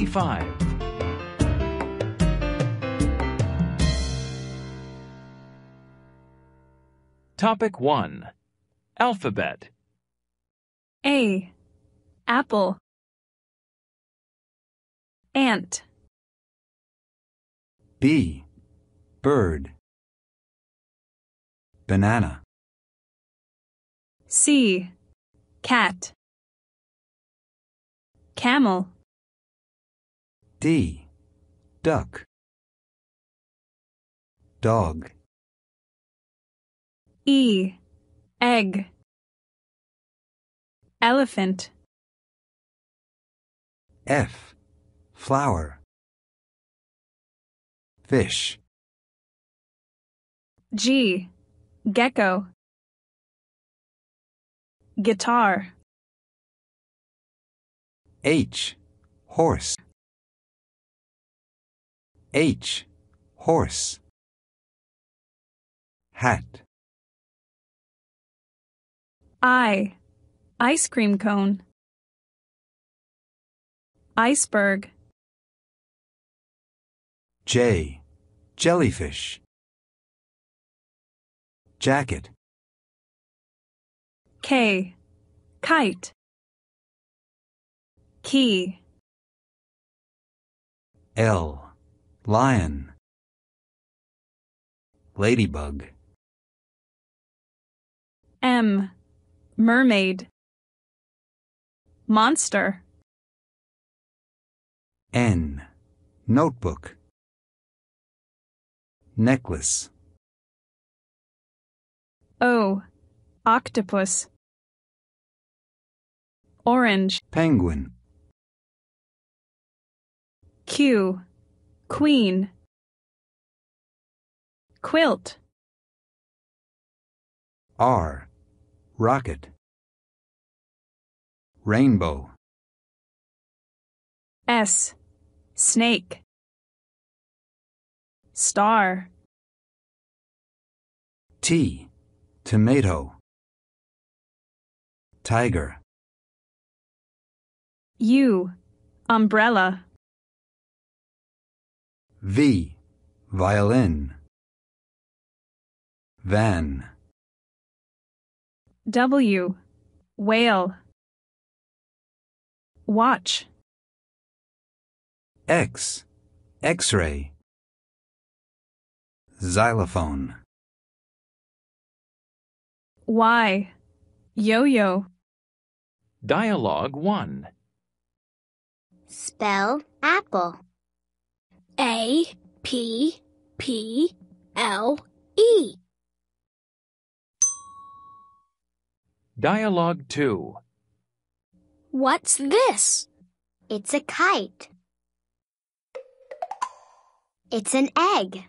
95. Topic 1 Alphabet A. Apple Ant B. Bird Banana C. Cat Camel D. Duck. Dog. E. Egg. Elephant. F. Flower. Fish. G. Gecko. Guitar. H. Horse. H. Horse. Hat. I. Ice cream cone. Iceberg. J. Jellyfish. Jacket. K. Kite. Key. L. Lion Ladybug M. Mermaid Monster N. Notebook Necklace O. Octopus Orange Penguin Q. Queen Quilt R. Rocket Rainbow S. Snake Star T. Tomato Tiger U. Umbrella V. Violin. Van. W. Whale. Watch. X. X ray. Xylophone. Y. Yo yo. Dialogue 1. Spell apple. A P P L E. Dialogue 2 What's this? It's a kite. It's an egg.